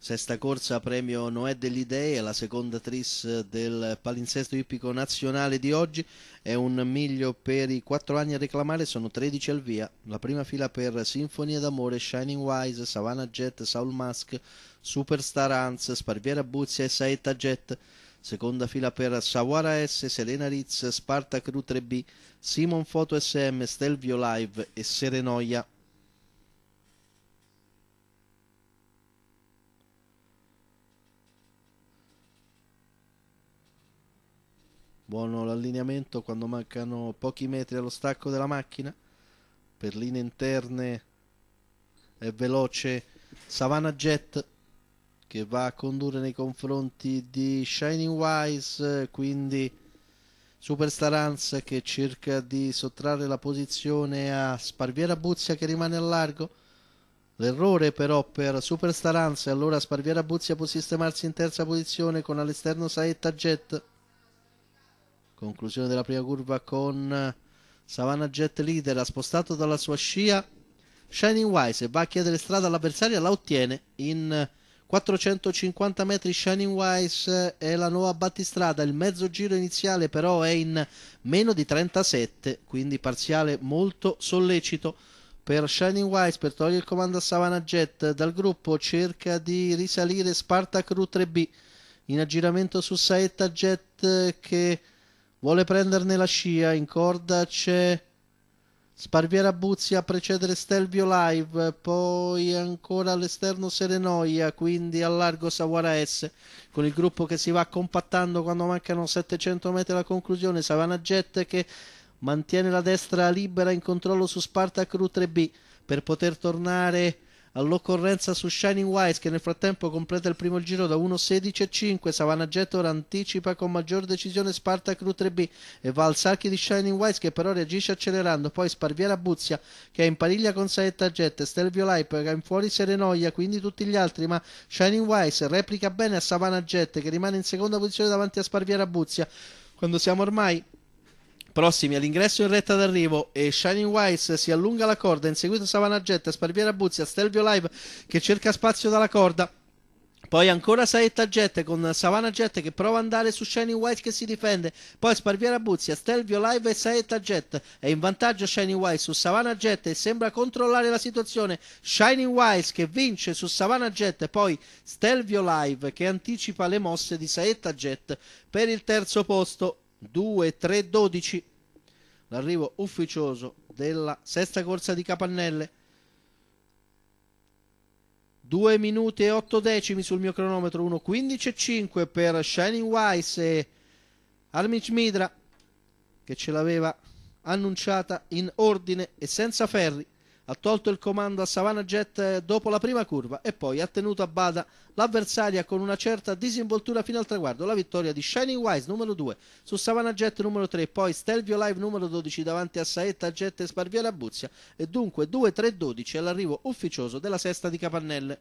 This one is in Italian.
Sesta corsa premio Noè dell'Idee, la seconda tris del palinsesto ippico nazionale di oggi. È un miglio per i quattro anni a reclamare, sono 13 al via. La prima fila per Sinfonia d'amore, Shining Wise, Savannah Jet, Saul Musk, Superstar Hans, Sparviera Buzia e Saetta Jet. Seconda fila per Sawara S, Selena Ritz, Sparta Crew 3B, Simon Photo SM, Stelvio Live e Serenoia. buono l'allineamento quando mancano pochi metri allo stacco della macchina, per linee interne è veloce Savannah Jet che va a condurre nei confronti di Shining Wise, quindi Superstar Hans che cerca di sottrarre la posizione a Sparviera Buzia che rimane a largo. L'errore però per Superstar Hans e allora Sparviera Buzia può sistemarsi in terza posizione con all'esterno Saetta Jet conclusione della prima curva con eh, Savannah Jet leader, ha spostato dalla sua scia Shining Wise va a chiedere strada all'avversaria, la ottiene in 450 eh, metri Shining Wise eh, è la nuova battistrada, il mezzo giro iniziale però è in meno di 37, quindi parziale molto sollecito per Shining Wise per togliere il comando a Savannah Jet dal gruppo cerca di risalire Spartacru 3B in aggiramento su Saetta Jet che Vuole prenderne la scia, in corda c'è Sparviera Buzzi a precedere Stelvio Live, poi ancora all'esterno Serenoia, quindi a largo Sawara S, con il gruppo che si va compattando quando mancano 700 metri alla conclusione, Savana Jet che mantiene la destra libera in controllo su Spartac Ru 3B per poter tornare all'occorrenza su Shining Wise che nel frattempo completa il primo giro da 1.16.5 Savannah Jet ora anticipa con maggior decisione Spartak Ru 3B e va al sacchi di Shining Wise che però reagisce accelerando poi Sparviera Buzia che è in pariglia con Saetta Jet Stelvio Laipo che è in fuori Serenoia quindi tutti gli altri ma Shining Wise replica bene a Savannah Jet che rimane in seconda posizione davanti a Sparviera Buzia quando siamo ormai Prossimi all'ingresso in retta d'arrivo e Shining Wise si allunga la corda, in seguito Savana Jet, Sparviera Buzzi, Stelvio Live che cerca spazio dalla corda. Poi ancora Saetta Jet con Savana Jet che prova ad andare su Shining White che si difende. Poi Sparviera Buzzi, Stelvio Live e Saetta Jet. È in vantaggio Shining White su Savana Jet e sembra controllare la situazione. Shining White che vince su Savana Jet. Poi Stelvio Live che anticipa le mosse di Saetta Jet per il terzo posto. 2, 3, 12. L'arrivo ufficioso della sesta corsa di Capannelle. 2 minuti e 8 decimi sul mio cronometro, 1.15 e 5 per Shining Wise e Armin Midra che ce l'aveva annunciata in ordine e senza ferri ha tolto il comando a Savannah Jet eh, dopo la prima curva e poi ha tenuto a bada l'avversaria con una certa disinvoltura fino al traguardo. La vittoria di Shining Wise numero 2 su Savannah Jet numero 3, poi Stelvio Live numero 12 davanti a Saetta Jet e Sparviera Buzia e dunque 2-3-12 all'arrivo ufficioso della sesta di Capannelle.